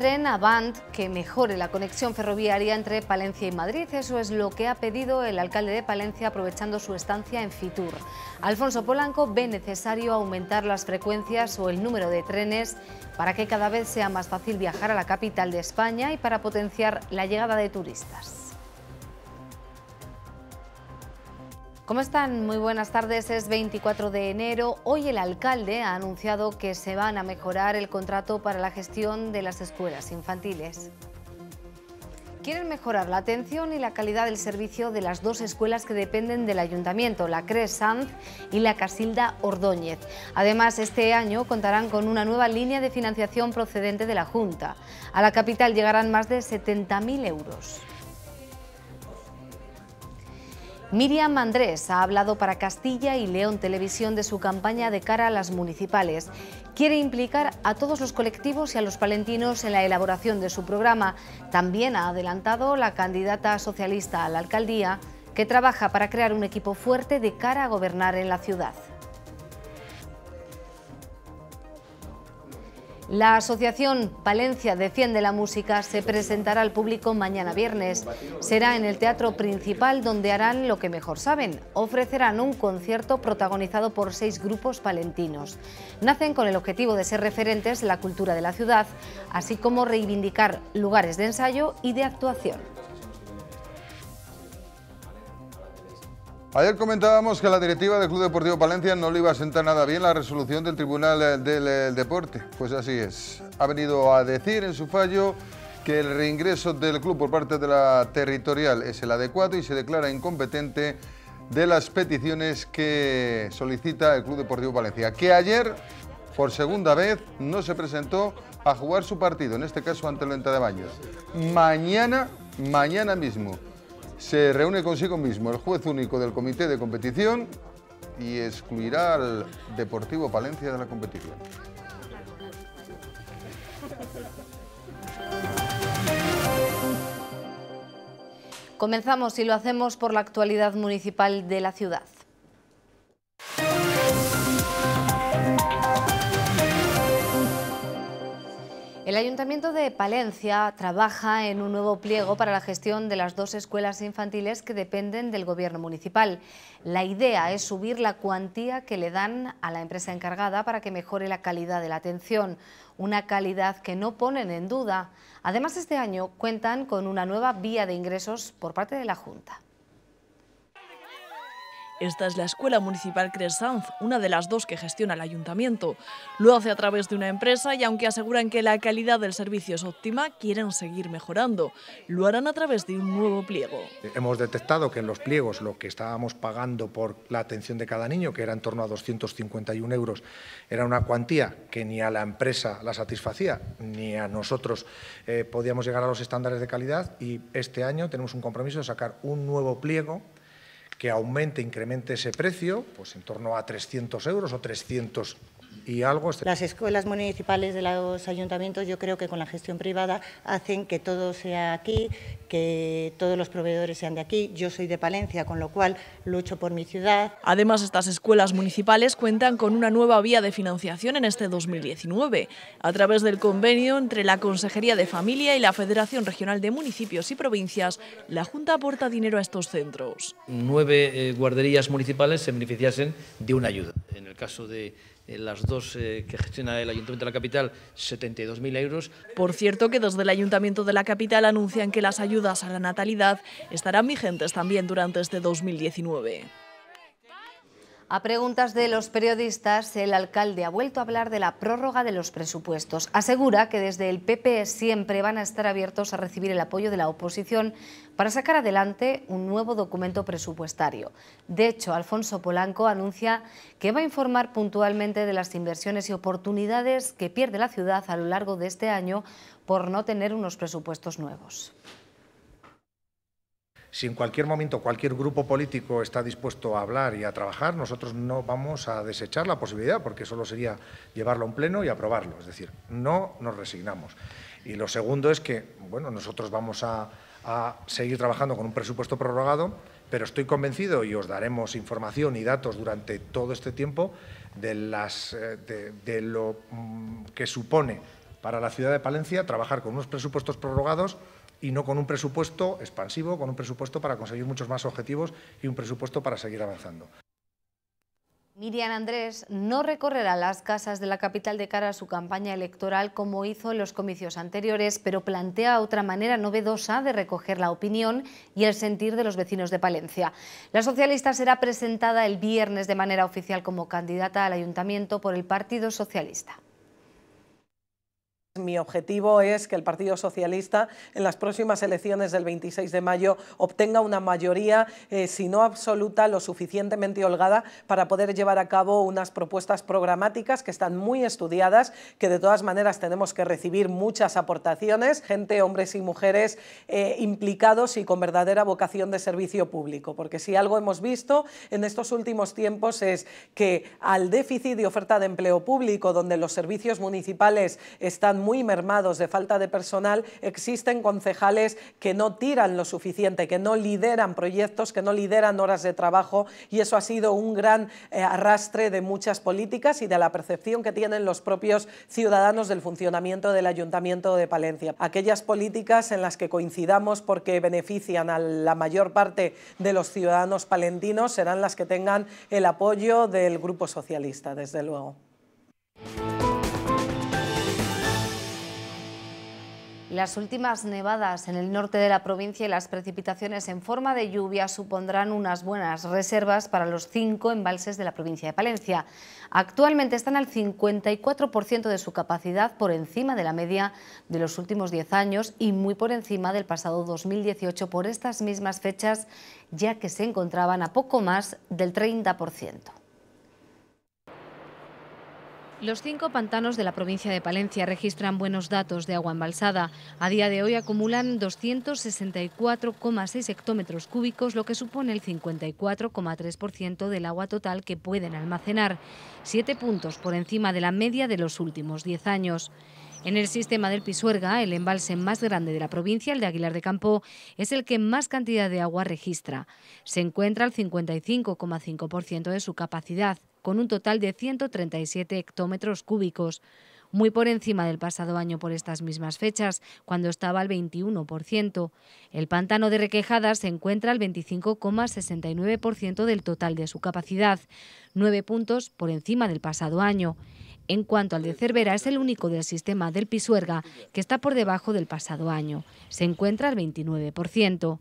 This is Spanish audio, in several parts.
tren Avant que mejore la conexión ferroviaria entre Palencia y Madrid. Eso es lo que ha pedido el alcalde de Palencia aprovechando su estancia en Fitur. Alfonso Polanco ve necesario aumentar las frecuencias o el número de trenes para que cada vez sea más fácil viajar a la capital de España y para potenciar la llegada de turistas. ¿Cómo están? Muy buenas tardes, es 24 de enero. Hoy el alcalde ha anunciado que se van a mejorar el contrato para la gestión de las escuelas infantiles. Quieren mejorar la atención y la calidad del servicio de las dos escuelas que dependen del ayuntamiento, la CRES y la Casilda Ordóñez. Además, este año contarán con una nueva línea de financiación procedente de la Junta. A la capital llegarán más de 70.000 euros. Miriam Andrés ha hablado para Castilla y León Televisión de su campaña de cara a las municipales. Quiere implicar a todos los colectivos y a los palentinos en la elaboración de su programa. También ha adelantado la candidata socialista a la alcaldía, que trabaja para crear un equipo fuerte de cara a gobernar en la ciudad. La Asociación Palencia Defiende la Música se presentará al público mañana viernes. Será en el Teatro Principal donde harán lo que mejor saben. Ofrecerán un concierto protagonizado por seis grupos palentinos. Nacen con el objetivo de ser referentes de la cultura de la ciudad, así como reivindicar lugares de ensayo y de actuación. Ayer comentábamos que la directiva del Club Deportivo Palencia no le iba a sentar nada bien la resolución del Tribunal eh, eh, del Deporte. Pues así es. Ha venido a decir en su fallo que el reingreso del club por parte de la territorial es el adecuado y se declara incompetente de las peticiones que solicita el Club Deportivo Palencia, que ayer, por segunda vez, no se presentó a jugar su partido, en este caso ante el Venta de Baños. Mañana, mañana mismo, se reúne consigo mismo el juez único del comité de competición y excluirá al Deportivo Palencia de la competición. Comenzamos y lo hacemos por la actualidad municipal de la ciudad. El Ayuntamiento de Palencia trabaja en un nuevo pliego para la gestión de las dos escuelas infantiles que dependen del gobierno municipal. La idea es subir la cuantía que le dan a la empresa encargada para que mejore la calidad de la atención, una calidad que no ponen en duda. Además, este año cuentan con una nueva vía de ingresos por parte de la Junta. Esta es la Escuela Municipal Cresanz, una de las dos que gestiona el ayuntamiento. Lo hace a través de una empresa y aunque aseguran que la calidad del servicio es óptima, quieren seguir mejorando. Lo harán a través de un nuevo pliego. Eh, hemos detectado que en los pliegos lo que estábamos pagando por la atención de cada niño, que era en torno a 251 euros, era una cuantía que ni a la empresa la satisfacía, ni a nosotros eh, podíamos llegar a los estándares de calidad y este año tenemos un compromiso de sacar un nuevo pliego que aumente, incremente ese precio, pues en torno a 300 euros o 300 las escuelas municipales de los ayuntamientos yo creo que con la gestión privada hacen que todo sea aquí, que todos los proveedores sean de aquí. Yo soy de Palencia, con lo cual lucho por mi ciudad. Además, estas escuelas municipales cuentan con una nueva vía de financiación en este 2019, a través del convenio entre la Consejería de Familia y la Federación Regional de Municipios y Provincias, la Junta aporta dinero a estos centros. Nueve eh, guarderías municipales se beneficiasen de una ayuda. En el caso de eh, las dos eh, que gestiona el Ayuntamiento de la Capital, 72.000 euros. Por cierto que desde el Ayuntamiento de la Capital anuncian que las ayudas a la natalidad estarán vigentes también durante este 2019. A preguntas de los periodistas, el alcalde ha vuelto a hablar de la prórroga de los presupuestos. Asegura que desde el PP siempre van a estar abiertos a recibir el apoyo de la oposición para sacar adelante un nuevo documento presupuestario. De hecho, Alfonso Polanco anuncia que va a informar puntualmente de las inversiones y oportunidades que pierde la ciudad a lo largo de este año por no tener unos presupuestos nuevos. Si en cualquier momento cualquier grupo político está dispuesto a hablar y a trabajar, nosotros no vamos a desechar la posibilidad, porque solo sería llevarlo a un pleno y aprobarlo. Es decir, no nos resignamos. Y lo segundo es que, bueno, nosotros vamos a, seguir trabajando con un presupuesto prorrogado, pero estoy convencido y os daremos información y datos durante todo este tiempo de, las, eh, de lo mm, que supone para la ciudad de Palencia trabajar con unos presupuestos prorrogados y no con un presupuesto expansivo, con un presupuesto para conseguir muchos más objetivos y un presupuesto para seguir avanzando. Miriam Andrés no recorrerá las casas de la capital de cara a su campaña electoral como hizo en los comicios anteriores, pero plantea otra manera novedosa de recoger la opinión y el sentir de los vecinos de Palencia. La socialista será presentada el viernes de manera oficial como candidata al ayuntamiento por el Partido Socialista. Mi objetivo es que el Partido Socialista en las próximas elecciones del 26 de mayo obtenga una mayoría, eh, si no absoluta, lo suficientemente holgada para poder llevar a cabo unas propuestas programáticas que están muy estudiadas, que de todas maneras tenemos que recibir muchas aportaciones, gente, hombres y mujeres eh, implicados y con verdadera vocación de servicio público. Porque si algo hemos visto en estos últimos tiempos es que al déficit de oferta de empleo público, donde los servicios municipales están muy mermados de falta de personal, existen concejales que no tiran lo suficiente, que no lideran proyectos, que no lideran horas de trabajo y eso ha sido un gran eh, arrastre de muchas políticas y de la percepción que tienen los propios ciudadanos del funcionamiento del Ayuntamiento de Palencia. Aquellas políticas en las que coincidamos porque benefician a la mayor parte de los ciudadanos palentinos serán las que tengan el apoyo del Grupo Socialista, desde luego. Las últimas nevadas en el norte de la provincia y las precipitaciones en forma de lluvia supondrán unas buenas reservas para los cinco embalses de la provincia de Palencia. Actualmente están al 54% de su capacidad por encima de la media de los últimos 10 años y muy por encima del pasado 2018 por estas mismas fechas ya que se encontraban a poco más del 30%. Los cinco pantanos de la provincia de Palencia registran buenos datos de agua embalsada. A día de hoy acumulan 264,6 hectómetros cúbicos, lo que supone el 54,3% del agua total que pueden almacenar, siete puntos por encima de la media de los últimos diez años. En el sistema del Pisuerga, el embalse más grande de la provincia, el de Aguilar de Campo, es el que más cantidad de agua registra. Se encuentra al 55,5% de su capacidad con un total de 137 hectómetros cúbicos muy por encima del pasado año por estas mismas fechas, cuando estaba al 21%. El pantano de Requejada se encuentra al 25,69% del total de su capacidad, 9 puntos por encima del pasado año. En cuanto al de Cervera, es el único del sistema del Pisuerga que está por debajo del pasado año. Se encuentra al 29%.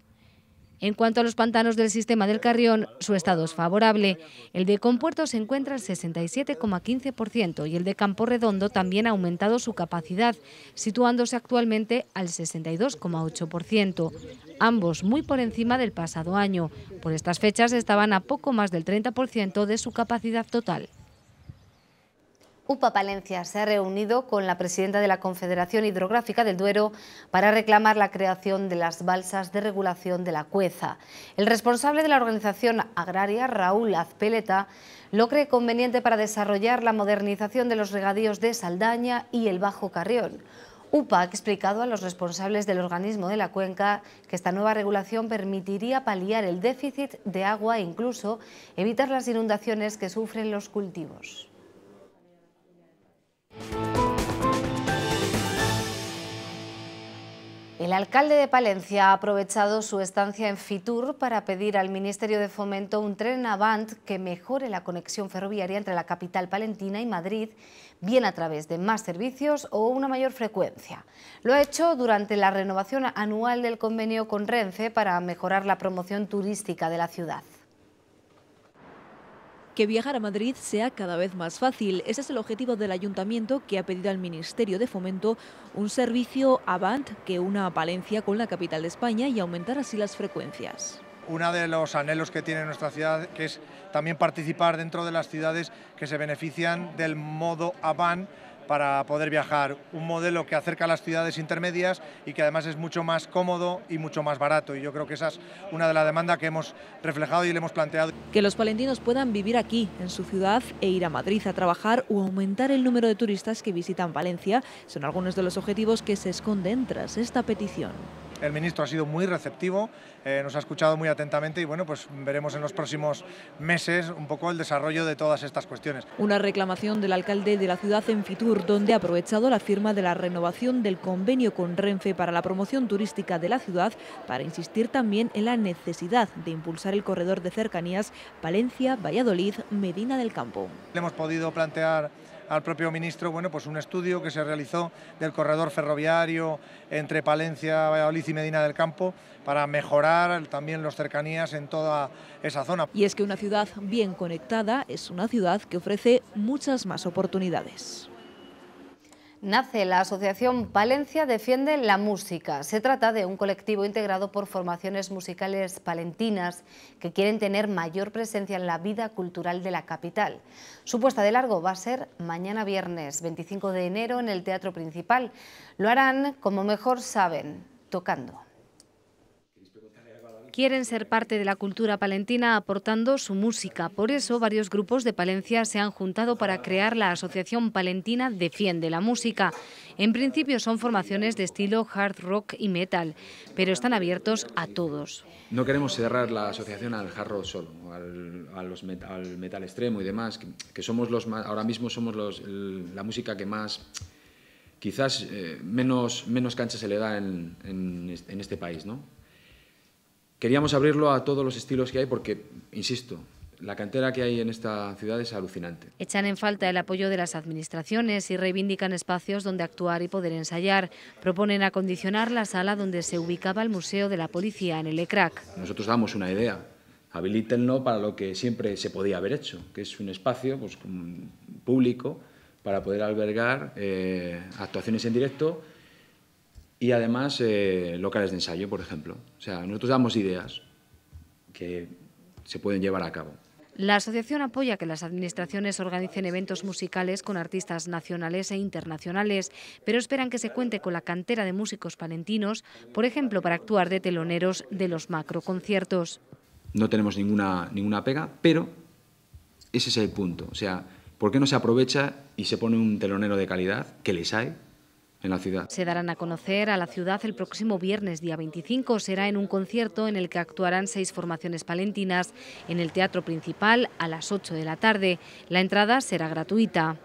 En cuanto a los pantanos del sistema del Carrión, su estado es favorable. El de Compuerto se encuentra al 67,15% y el de Campo Redondo también ha aumentado su capacidad, situándose actualmente al 62,8%, ambos muy por encima del pasado año. Por estas fechas estaban a poco más del 30% de su capacidad total. UPA Palencia se ha reunido con la presidenta de la Confederación Hidrográfica del Duero para reclamar la creación de las balsas de regulación de la cueza. El responsable de la organización agraria, Raúl Azpeleta, lo cree conveniente para desarrollar la modernización de los regadíos de Saldaña y el Bajo Carrión. UPA ha explicado a los responsables del organismo de la cuenca que esta nueva regulación permitiría paliar el déficit de agua e incluso evitar las inundaciones que sufren los cultivos. El alcalde de Palencia ha aprovechado su estancia en Fitur para pedir al Ministerio de Fomento un tren Avant que mejore la conexión ferroviaria entre la capital palentina y Madrid, bien a través de más servicios o una mayor frecuencia. Lo ha hecho durante la renovación anual del convenio con Renfe para mejorar la promoción turística de la ciudad que viajar a Madrid sea cada vez más fácil. Ese es el objetivo del ayuntamiento que ha pedido al Ministerio de Fomento un servicio Avant que una Palencia con la capital de España y aumentar así las frecuencias uno de los anhelos que tiene nuestra ciudad, que es también participar dentro de las ciudades que se benefician del modo Avant para poder viajar. Un modelo que acerca a las ciudades intermedias y que además es mucho más cómodo y mucho más barato. Y yo creo que esa es una de las demandas que hemos reflejado y le hemos planteado. Que los palentinos puedan vivir aquí, en su ciudad, e ir a Madrid a trabajar o aumentar el número de turistas que visitan Valencia son algunos de los objetivos que se esconden tras esta petición. El ministro ha sido muy receptivo, eh, nos ha escuchado muy atentamente y bueno, pues veremos en los próximos meses un poco el desarrollo de todas estas cuestiones. Una reclamación del alcalde de la ciudad en Fitur, donde ha aprovechado la firma de la renovación del convenio con Renfe para la promoción turística de la ciudad para insistir también en la necesidad de impulsar el corredor de cercanías Palencia Valladolid, Medina del Campo. Hemos podido plantear al propio ministro bueno, pues un estudio que se realizó del corredor ferroviario entre Palencia, Valladolid y Medina del Campo para mejorar también las cercanías en toda esa zona. Y es que una ciudad bien conectada es una ciudad que ofrece muchas más oportunidades nace la Asociación Palencia Defiende la Música. Se trata de un colectivo integrado por formaciones musicales palentinas que quieren tener mayor presencia en la vida cultural de la capital. Su puesta de largo va a ser mañana viernes 25 de enero en el Teatro Principal. Lo harán como mejor saben, tocando quieren ser parte de la cultura palentina aportando su música. Por eso varios grupos de Palencia se han juntado para crear la Asociación Palentina Defiende la Música. En principio son formaciones de estilo hard rock y metal, pero están abiertos a todos. No queremos cerrar la asociación al hard rock solo, al, metal extremo y demás, que, somos los ahora mismo somos la música que más quizás eh, menos, menos cancha se le da en, en este país, ¿no? Queríamos abrirlo a todos los estilos que hay porque, insisto, la cantera que hay en esta ciudad es alucinante. Echan en falta el apoyo de las administraciones y reivindican espacios donde actuar y poder ensayar. Proponen acondicionar la sala donde se ubicaba el Museo de la Policía en el ECRAC. Nosotros damos una idea, habilítenlo para lo que siempre se podía haber hecho, que es un espacio pues, público para poder albergar eh, actuaciones en directo y además eh, locales de ensayo, por ejemplo. O sea, nosotros damos ideas que se pueden llevar a cabo. La asociación apoya que las administraciones organicen eventos musicales con artistas nacionales e internacionales, pero esperan que se cuente con la cantera de músicos palentinos, por ejemplo, para actuar de teloneros de los macroconciertos. No tenemos ninguna, ninguna pega, pero ese es el punto. O sea, ¿por qué no se aprovecha y se pone un telonero de calidad, que les hay, la ciudad. Se darán a conocer a la ciudad el próximo viernes, día 25. Será en un concierto en el que actuarán seis formaciones palentinas en el Teatro Principal a las 8 de la tarde. La entrada será gratuita.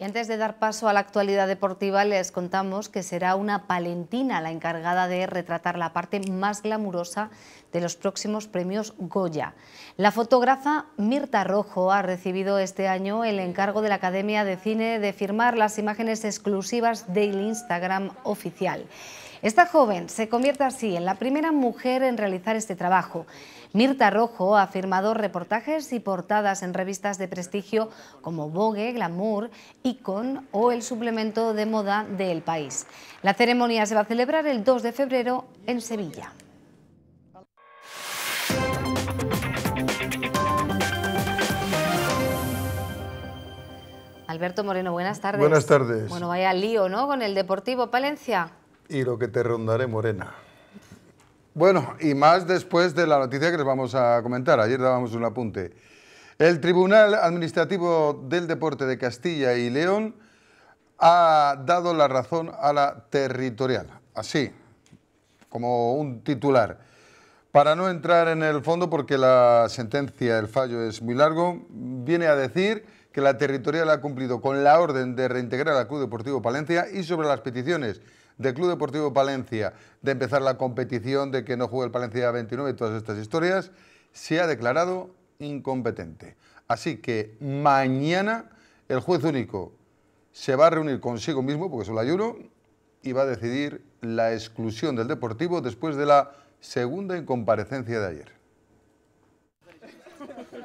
Y antes de dar paso a la actualidad deportiva, les contamos que será una palentina la encargada de retratar la parte más glamurosa de los próximos premios Goya. La fotógrafa Mirta Rojo ha recibido este año el encargo de la Academia de Cine de firmar las imágenes exclusivas del Instagram oficial. Esta joven se convierte así en la primera mujer en realizar este trabajo. Mirta Rojo ha firmado reportajes y portadas en revistas de prestigio como Vogue, Glamour, Icon o el suplemento de moda de El País. La ceremonia se va a celebrar el 2 de febrero en Sevilla. Alberto Moreno, buenas tardes. Buenas tardes. Bueno, vaya lío, ¿no? Con el Deportivo Palencia y lo que te rondaré, Morena. Bueno, y más después de la noticia que les vamos a comentar. Ayer dábamos un apunte. El Tribunal Administrativo del Deporte de Castilla y León ha dado la razón a la territorial. Así, como un titular. Para no entrar en el fondo, porque la sentencia, el fallo es muy largo, viene a decir que la territorial ha cumplido con la orden de reintegrar al Club Deportivo Palencia y sobre las peticiones del Club Deportivo Palencia de empezar la competición, de que no juegue el Palencia 29 y todas estas historias, se ha declarado incompetente. Así que mañana el juez único se va a reunir consigo mismo, porque solo hay uno, y va a decidir la exclusión del Deportivo después de la segunda incomparecencia de ayer.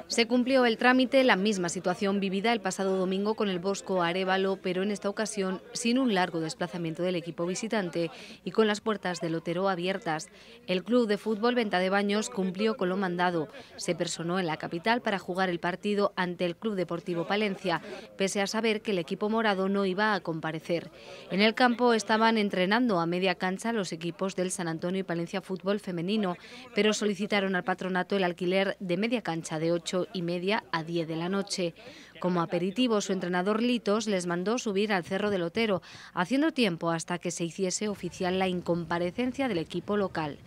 Se cumplió el trámite, la misma situación vivida el pasado domingo con el Bosco Arevalo, pero en esta ocasión sin un largo desplazamiento del equipo visitante y con las puertas del lotero abiertas. El club de fútbol Venta de Baños cumplió con lo mandado. Se personó en la capital para jugar el partido ante el Club Deportivo Palencia, pese a saber que el equipo morado no iba a comparecer. En el campo estaban entrenando a media cancha los equipos del San Antonio y Palencia Fútbol Femenino, pero solicitaron al patronato el alquiler de media cancha de 8 y media a 10 de la noche. Como aperitivo, su entrenador Litos les mandó subir al Cerro del Otero, haciendo tiempo hasta que se hiciese oficial la incomparecencia del equipo local.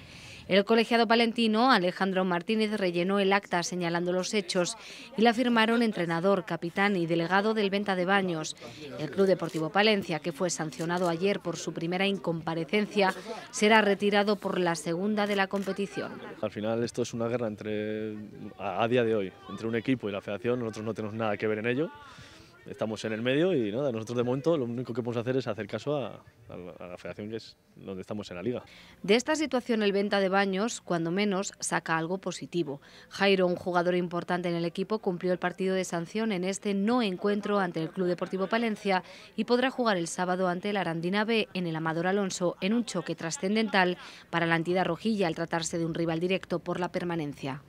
El colegiado palentino Alejandro Martínez rellenó el acta señalando los hechos y la firmaron entrenador, capitán y delegado del venta de baños. El Club Deportivo Palencia, que fue sancionado ayer por su primera incomparecencia, será retirado por la segunda de la competición. Al final esto es una guerra entre, a día de hoy, entre un equipo y la federación, nosotros no tenemos nada que ver en ello estamos en el medio y nada, nosotros de momento lo único que podemos hacer es hacer caso a, la federación que es donde estamos en la liga. De esta situación el venta de baños, cuando menos, saca algo positivo. Jairo, un jugador importante en el equipo, cumplió el partido de sanción en este no encuentro ante el Club Deportivo Palencia y podrá jugar el sábado ante el Arandina B en el Amador Alonso en un choque trascendental para la entidad rojilla al tratarse de un rival directo por la permanencia.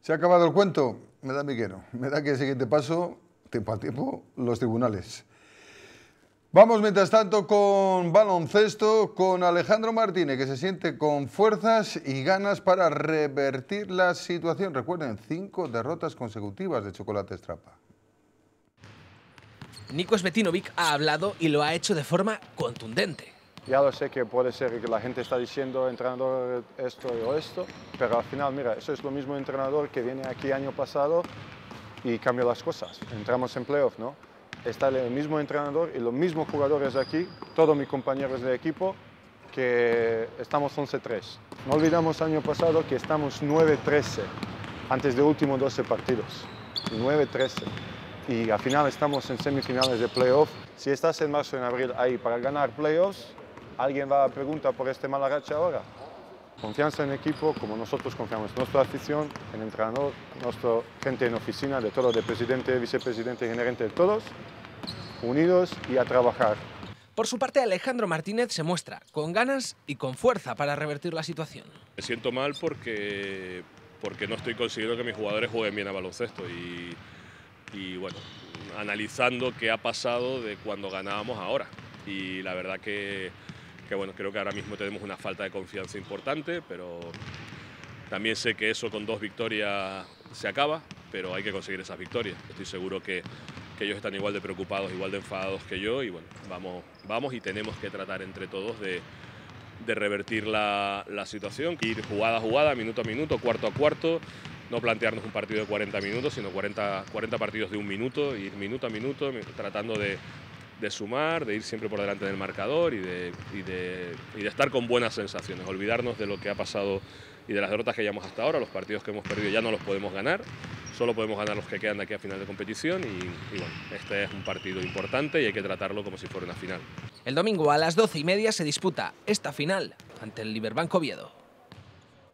Se ha acabado el cuento, me da mi miquero. Me da que el siguiente paso tiempo a tiempo, los tribunales. Vamos, mientras tanto, con baloncesto, con Alejandro Martínez, que se siente con fuerzas y ganas para revertir la situación. Recuerden, cinco derrotas consecutivas de Chocolate Estrapa. Nico Svetinovic ha hablado y lo ha hecho de forma contundente. Ya lo sé que puede ser que la gente está diciendo entrenador esto o esto, pero al final, mira, eso es lo mismo entrenador que viene aquí año pasado y cambió las cosas. Entramos en playoff, ¿no? Está el mismo entrenador y los mismos jugadores aquí, todos mis compañeros de equipo, que estamos 11-3. No olvidamos año pasado que estamos 9-13, antes de últimos 12 partidos. 9-13. Y al final estamos en semifinales de playoff. Si estás en marzo en abril ahí para ganar playoffs, alguien va a preguntar por este mal ahora. Confianza en equipo, como nosotros confiamos en nuestra afición, en el entrenador, nuestra gente en oficina, de todos, de presidente, vicepresidente, gerente, de todos, unidos y a trabajar. Por su parte, Alejandro Martínez se muestra con ganas y con fuerza para revertir la situación. Me siento mal porque, porque no estoy consiguiendo que mis jugadores jueguen bien a baloncesto y, y bueno, analizando qué ha pasado de cuando ganábamos ahora. Y la verdad que que bueno, creo que ahora mismo tenemos una falta de confianza importante, pero también sé que eso con dos victorias se acaba, pero hay que conseguir esas victorias. Estoy seguro que, ellos están igual de preocupados, igual de enfadados que yo y bueno, vamos, vamos y tenemos que tratar entre todos de, revertir la, la, situación, ir jugada a jugada, minuto a minuto, cuarto a cuarto, no plantearnos un partido de 40 minutos, sino 40, 40 partidos de un minuto, ir minuto a minuto, tratando de, de sumar, de ir siempre por delante del marcador y de, estar con buenas sensaciones, olvidarnos de lo que ha pasado y de las derrotas que llevamos hasta ahora, los partidos que hemos perdido ya no los podemos ganar, solo podemos ganar los que quedan de aquí a final de competición y, bueno, este es un partido importante y hay que tratarlo como si fuera una final. El domingo a las doce y media se disputa esta final ante el Liberbanco Oviedo.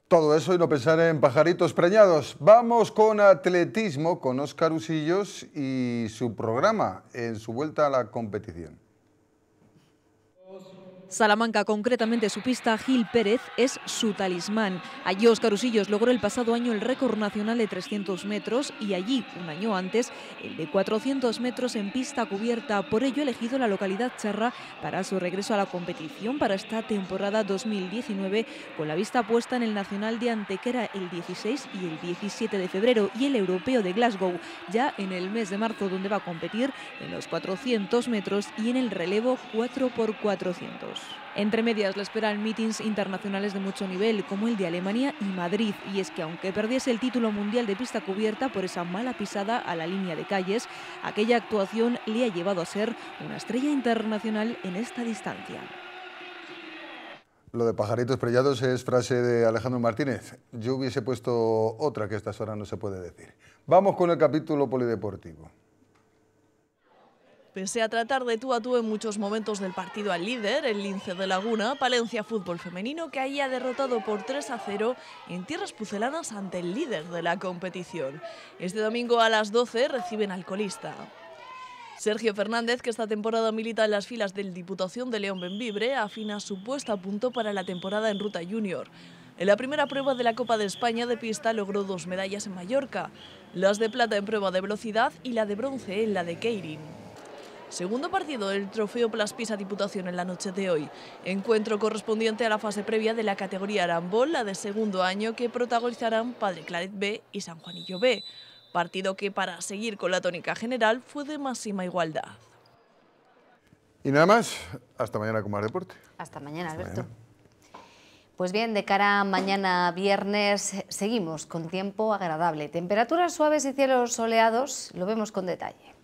Todo eso y no pensar en pajaritos preñados. Vamos con atletismo, con Óscar Usillos y su programa en su vuelta a la competición. Salamanca, concretamente su pista Gil Pérez, es su talismán. Allí Oscar Usillos logró el pasado año el récord nacional de 300 metros y allí, un año antes, el de 400 metros en pista cubierta. Por ello, ha elegido la localidad Charra para su regreso a la competición para esta temporada 2019, con la vista puesta en el Nacional de Antequera el 16 y el 17 de febrero y el Europeo de Glasgow, ya en el mes de marzo, donde va a competir en los 400 metros y en el relevo 4x400. Entre medias le esperan meetings internacionales de mucho nivel, como el de Alemania y Madrid, y es que aunque perdiese el título mundial de pista cubierta por esa mala pisada a la línea de calles, aquella actuación le ha llevado a ser una estrella internacional en esta distancia. Lo de pajaritos prellados es frase de Alejandro Martínez. Yo hubiese puesto otra que a estas horas no se puede decir. Vamos con el capítulo polideportivo. Pensé a tratar de tú a tú en muchos momentos del partido al líder, el Lince de Laguna, Palencia Fútbol Femenino que ha derrotado por 3 a 0 en tierras pucelanas ante el líder de la competición. Este domingo a las 12 reciben al colista. Sergio Fernández, que esta temporada milita en las filas del Diputación de León Benvibre, afina su puesta a punto para la temporada en Ruta Junior. En la primera prueba de la Copa de España de pista logró dos medallas en Mallorca, las de plata en prueba de velocidad y la de bronce en la de Keirin. Segundo partido del Trofeo Plaspisa Diputación en la noche de hoy. Encuentro correspondiente a la fase previa de la categoría Arambol, la de segundo año, que protagonizarán Padre Claret B y San Juanillo B. Partido que, para seguir con la tónica general, fue de máxima igualdad. Y nada más, hasta mañana con más deporte. Hasta mañana, Alberto. Pues bien, de cara a mañana viernes seguimos con tiempo agradable. Temperaturas suaves y cielos soleados, lo vemos con detalle.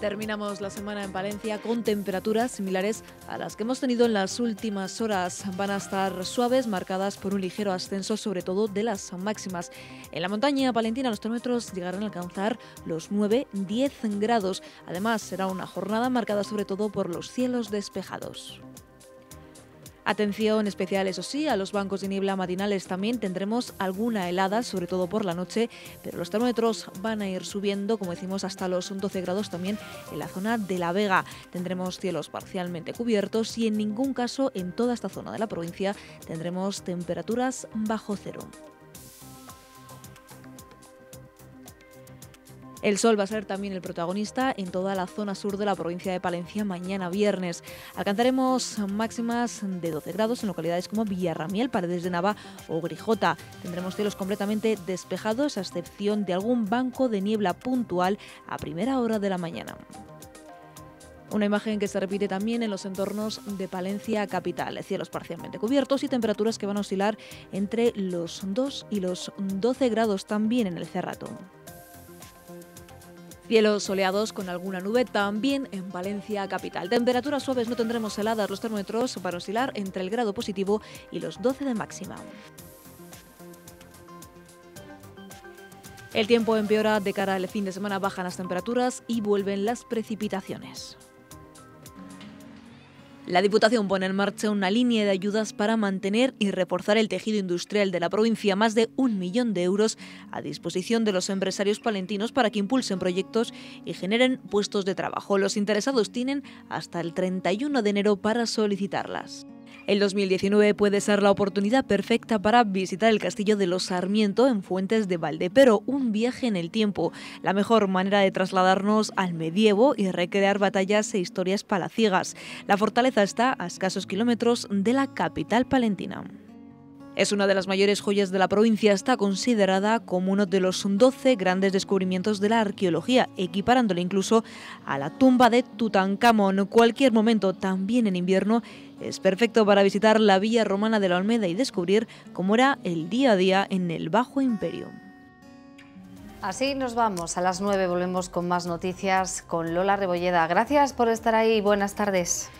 Terminamos la semana en Valencia con temperaturas similares a las que hemos tenido en las últimas horas. Van a estar suaves, marcadas por un ligero ascenso, sobre todo de las máximas. En la montaña Palentina, los termómetros llegarán a alcanzar los 9-10 grados. Además, será una jornada marcada sobre todo por los cielos despejados. Atención especial, eso sí, a los bancos de niebla matinales también tendremos alguna helada, sobre todo por la noche, pero los termómetros van a ir subiendo, como decimos, hasta los 12 grados también en la zona de La Vega. Tendremos cielos parcialmente cubiertos y en ningún caso en toda esta zona de la provincia tendremos temperaturas bajo cero. El sol va a ser también el protagonista en toda la zona sur de la provincia de Palencia mañana viernes. Alcanzaremos máximas de 12 grados en localidades como Villarramiel, Paredes de Nava o Grijota. Tendremos cielos completamente despejados a excepción de algún banco de niebla puntual a primera hora de la mañana. Una imagen que se repite también en los entornos de Palencia capital. Cielos parcialmente cubiertos y temperaturas que van a oscilar entre los 2 y los 12 grados también en el Cerrato. Cielos soleados con alguna nube también en Valencia capital. Temperaturas suaves no tendremos heladas. Los termómetros para oscilar entre el grado positivo y los 12 de máxima. El tiempo empeora de cara al fin de semana, bajan las temperaturas y vuelven las precipitaciones. La Diputación pone en marcha una línea de ayudas para mantener y reforzar el tejido industrial de la provincia, más de un millón de euros a disposición de los empresarios palentinos para que impulsen proyectos y generen puestos de trabajo. Los interesados tienen hasta el 31 de enero para solicitarlas. El 2019 puede ser la oportunidad perfecta para visitar el castillo de los Sarmiento en Fuentes de Valde, pero un viaje en el tiempo, la mejor manera de trasladarnos al medievo y recrear batallas e historias palaciegas. La fortaleza está a escasos kilómetros de la capital palentina. Es una de las mayores joyas de la provincia, está considerada como uno de los 12 grandes descubrimientos de la arqueología, equiparándole incluso a la tumba de Tutankamón. Cualquier momento, también en invierno, es perfecto para visitar la Villa Romana de la Olmeda y descubrir cómo era el día a día en el Bajo Imperio. Así nos vamos. A las 9 volvemos con más noticias con Lola Rebolleda. Gracias por estar ahí y buenas tardes.